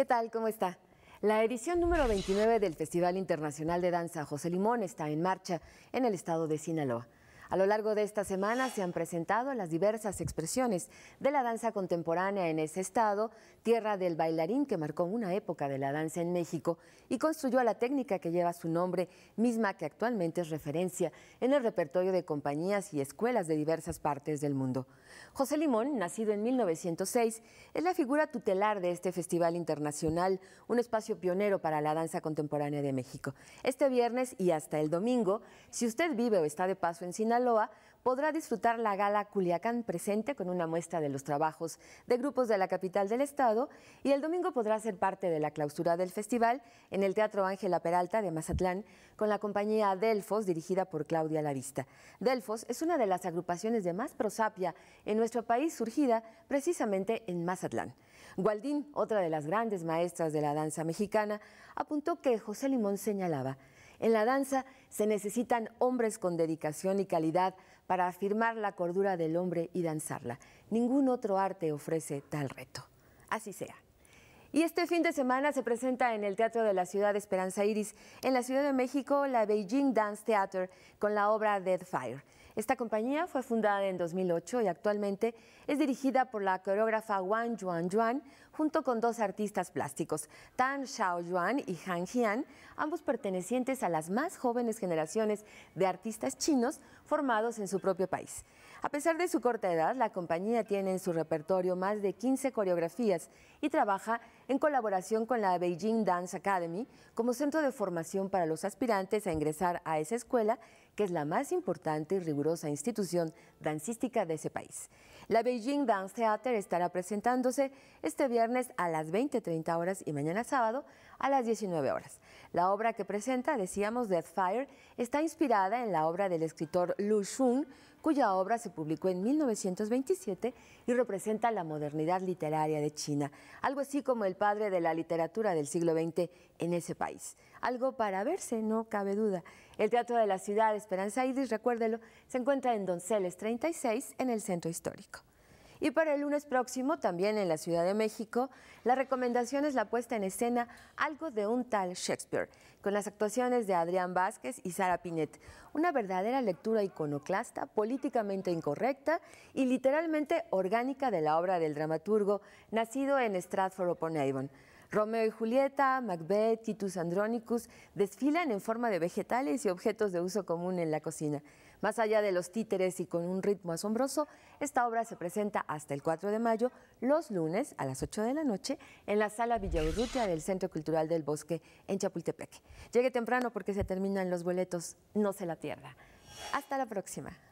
¿Qué tal? ¿Cómo está? La edición número 29 del Festival Internacional de Danza José Limón está en marcha en el estado de Sinaloa. A lo largo de esta semana se han presentado las diversas expresiones de la danza contemporánea en ese estado, tierra del bailarín que marcó una época de la danza en México y construyó la técnica que lleva su nombre, misma que actualmente es referencia en el repertorio de compañías y escuelas de diversas partes del mundo. José Limón, nacido en 1906, es la figura tutelar de este Festival Internacional, un espacio pionero para la danza contemporánea de México. Este viernes y hasta el domingo, si usted vive o está de paso en Sinaloa, Loa podrá disfrutar la gala Culiacán presente con una muestra de los trabajos de grupos de la capital del estado y el domingo podrá ser parte de la clausura del festival en el Teatro Ángela Peralta de Mazatlán con la compañía Delfos dirigida por Claudia Lavista. Delfos es una de las agrupaciones de más prosapia en nuestro país surgida precisamente en Mazatlán. Gualdín, otra de las grandes maestras de la danza mexicana, apuntó que José Limón señalaba en la danza se necesitan hombres con dedicación y calidad para afirmar la cordura del hombre y danzarla. Ningún otro arte ofrece tal reto. Así sea. Y este fin de semana se presenta en el Teatro de la Ciudad de Esperanza Iris, en la Ciudad de México, la Beijing Dance Theater, con la obra Dead Fire. Esta compañía fue fundada en 2008 y actualmente es dirigida por la coreógrafa Wang Yuan Yuan, junto con dos artistas plásticos, Tan Xiaoyuan y Han Jian, ambos pertenecientes a las más jóvenes generaciones de artistas chinos formados en su propio país. A pesar de su corta edad, la compañía tiene en su repertorio más de 15 coreografías y trabaja en colaboración con la Beijing Dance Academy como centro de formación para los aspirantes a ingresar a esa escuela, que es la más importante y rigurosa institución dancística de ese país. La Beijing Dance Theater estará presentándose este viernes a las 20.30 horas y mañana sábado a las 19 horas. La obra que presenta, decíamos, Death Fire, está inspirada en la obra del escritor Lu Xun, cuya obra se publicó en 1927 y representa la modernidad literaria de China, algo así como el padre de la literatura del siglo XX en ese país. Algo para verse, no cabe duda. El Teatro de la Ciudad Esperanza Iris, recuérdelo, se encuentra en Donceles 36 en el centro histórico. Y para el lunes próximo, también en la Ciudad de México, la recomendación es la puesta en escena Algo de un tal Shakespeare, con las actuaciones de Adrián Vázquez y Sara Pinet. Una verdadera lectura iconoclasta, políticamente incorrecta y literalmente orgánica de la obra del dramaturgo, nacido en Stratford upon Avon. Romeo y Julieta, Macbeth, Titus Andronicus desfilan en forma de vegetales y objetos de uso común en la cocina. Más allá de los títeres y con un ritmo asombroso, esta obra se presenta hasta el 4 de mayo, los lunes a las 8 de la noche, en la Sala Villa Villaurrutia del Centro Cultural del Bosque en Chapultepec. Llegue temprano porque se terminan los boletos, no se la pierda. Hasta la próxima.